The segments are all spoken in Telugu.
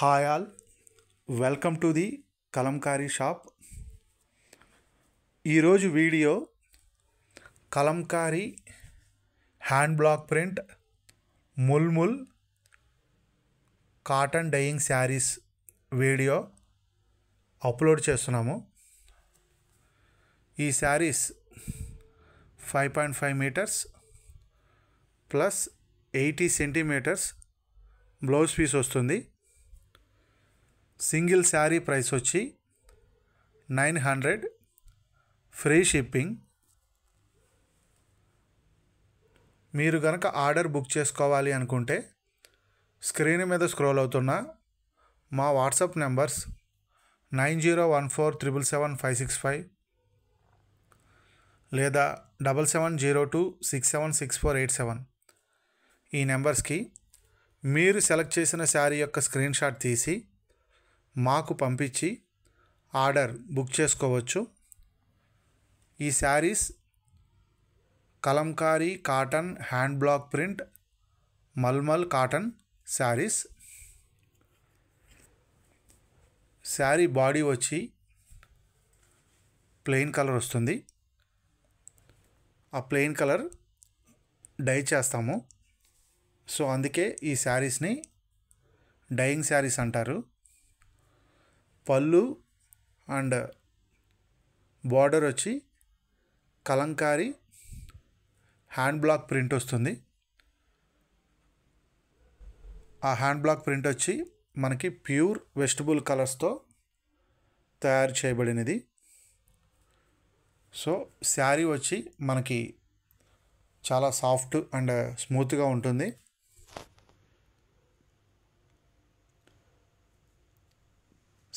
hi all welcome to the Kalamkari shop ఈరోజు video Kalamkari hand block print mulmul cotton dyeing sarees video upload చేస్తున్నాము ఈ sarees five point five metres plus eighty centimetres blouse piece వస్తుంది సింగిల్ శారీ ప్రైస్ వచ్చి నైన్ హండ్రెడ్ ఫ్రీ షిప్పింగ్ మీరు కనుక ఆర్డర్ బుక్ చేసుకోవాలి అనుకుంటే స్క్రీన్ మీద స్క్రోల్ అవుతున్న మా WhatsApp numbers nine zero one four triple seven five six five లేదా double seven zero two six seven six four eight seven ఈ నెంబర్స్కి మీరు సెలెక్ట్ చేసిన శారీ యొక్క స్క్రీన్షాట్ తీసి మాకు పంపించి ఆర్డర్ బుక్ చేసుకోవచ్చు ఈ sarees Kalamkari cotton hand block print mulmul cotton sarees saree body వచ్చి ప్లెయిన్ కలర్ వస్తుంది ఆ ప్లెయిన్ కలర్ డై చేస్తాము సో అందుకే ఈ శారీస్ని డైయింగ్ శారీస్ అంటారు పళ్ళు అండ్ బార్డర్ వచ్చి కలంకారీ హ్యాండ్ బ్లాక్ ప్రింట్ వస్తుంది ఆ హ్యాండ్ బ్లాక్ ప్రింట్ వచ్చి మనకి ప్యూర్ వెజిటబుల్ కలర్స్తో తయారు చేయబడినది సో శారీ వచ్చి మనకి చాలా సాఫ్ట్ అండ్ స్మూత్గా ఉంటుంది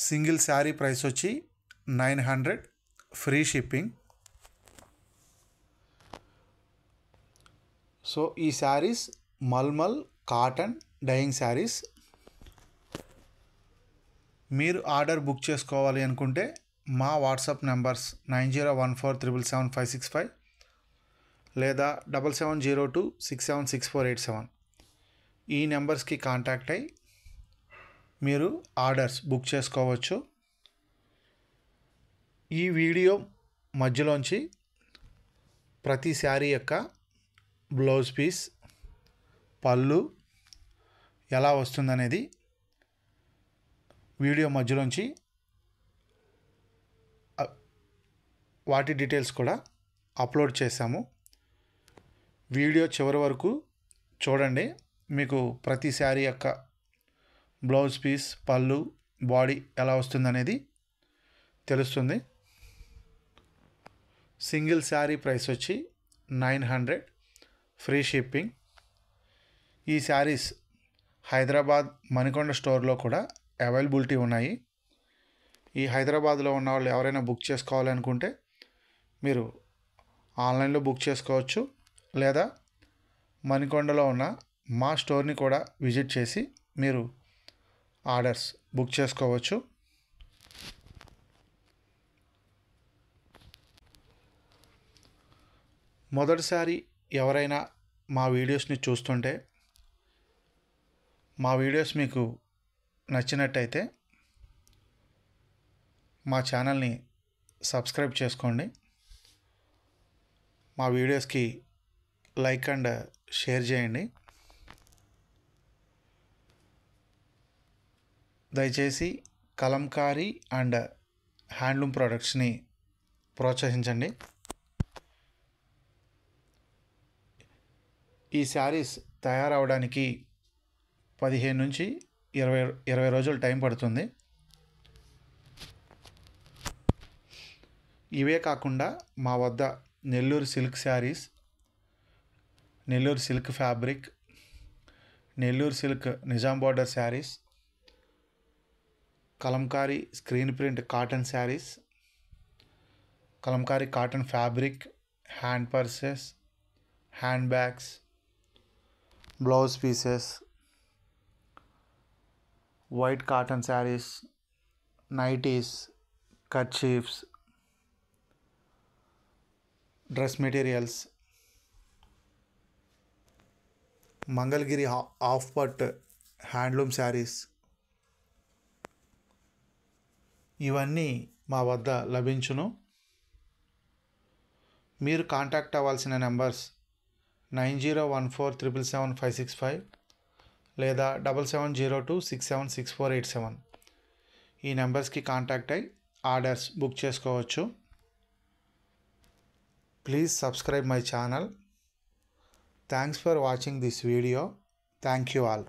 సింగిల్ శారీ ప్రైస్ వచ్చి nine hundred free shipping so ఈ శారీస్ మల్మల్ కాటన్ డైయింగ్ శారీస్ మీరు ఆర్డర్ బుక్ చేసుకోవాలి అనుకుంటే మా WhatsApp numbers nine zero one four triple seven five six five లేదా double seven zero two six seven six four eight seven ఈ నెంబర్స్కి కాంటాక్ట్ అయ్యి మీరు ఆర్డర్స్ బుక్ చేసుకోవచ్చు ఈ వీడియో మధ్యలోంచి ప్రతి శారీ యొక్క బ్లౌజ్ పీస్ పళ్ళు ఎలా వస్తుందనేది వీడియో మధ్యలోంచి వాటి డీటెయిల్స్ కూడా అప్లోడ్ చేశాము వీడియో చివరి వరకు చూడండి మీకు ప్రతి శారీ యొక్క బ్లౌజ్ పీస్ పళ్ళు బాడీ ఎలా వస్తుందనేది తెలుస్తుంది సింగిల్ శారీ ప్రైస్ వచ్చి నైన్ హండ్రెడ్ ఫ్రీ షిప్పింగ్ ఈ శారీస్ హైదరాబాద్ మణికొండ స్టోర్లో కూడా అవైలబిలిటీ ఉన్నాయి ఈ హైదరాబాద్లో ఉన్న వాళ్ళు ఎవరైనా బుక్ చేసుకోవాలనుకుంటే మీరు ఆన్లైన్లో బుక్ చేసుకోవచ్చు లేదా మణికొండలో ఉన్న మా స్టోర్ని కూడా విజిట్ చేసి మీరు ఆర్డర్స్ బుక్ చేసుకోవచ్చు మొదటిసారి ఎవరైనా మా వీడియోస్ని చూస్తుంటే మా వీడియోస్ మీకు నచ్చినట్టయితే మా ఛానల్ని సబ్స్క్రైబ్ చేసుకోండి మా వీడియోస్కి లైక్ అండ్ షేర్ చేయండి దయచేసి కలంకారీ అండ్ హ్యాండ్లూమ్ ప్రొడక్ట్స్ని ప్రోత్సహించండి ఈ శారీస్ తయారవడానికి పదిహేను నుంచి ఇరవై ఇరవై రోజులు టైం పడుతుంది ఇవే కాకుండా మా వద్ద Nellore silk sarees Nellore silk fabric Nellore silk Nizam border sarees Kalamkari screen print cotton saree Kalamkari cotton fabric hand purses hand bags blouse pieces white cotton sarees nighty kerchiefs dress materials Mangalagiri half पट हैंडलूम सारीज़ ఇవన్నీ మా వద్ద లభించును మీరు కాంటాక్ట్ అవ్వాల్సిన numbers nine zero one four triple seven five six five లేదా double seven zero two six seven six four eight seven ఈ నెంబర్స్కి కాంటాక్ట్ అయ్యి ఆర్డర్స్ బుక్ చేసుకోవచ్చు please subscribe my channel thanks for watching this video thank you all